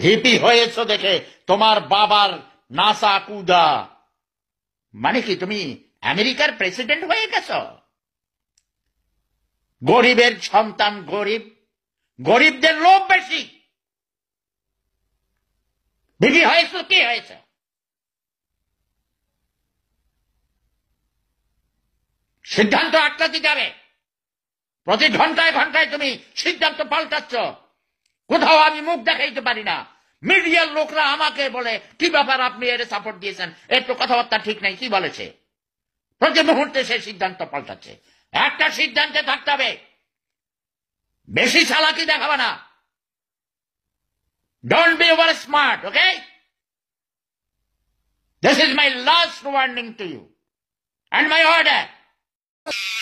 VP হয়েছ দেখে তোমার বাবার নাসা কুদা মানে কি তুমি আমেরিকার প্রেসিডেন্ট হয়ে গেছ গরিবের সন্তান গরিব গরিবদের লোক বেশি ভীতি হয়েছ কি হয়েছে সিদ্ধান্ত আটকাতে যাবে প্রতি ঘন্টায় ঘন্টায় তুমি সিদ্ধান্ত পাল্টাচ্ছ কোথাও আমি মুখ দেখাইতে পারি না মিডিয়ার লোকরা আমাকে বলে কি ব্যাপার আপনি এর সাপোর্ট দিয়েছেন এর তো কথাবার্তা ঠিক নাই কি বলেছে প্রতি মুহূর্তে সে সিদ্ধান্ত পাল্টাচ্ছে একটা সিদ্ধান্তে থাকতে হবে বেশি চালাকি দেখাবে না don't be over smart okay this is my last warning to you and my order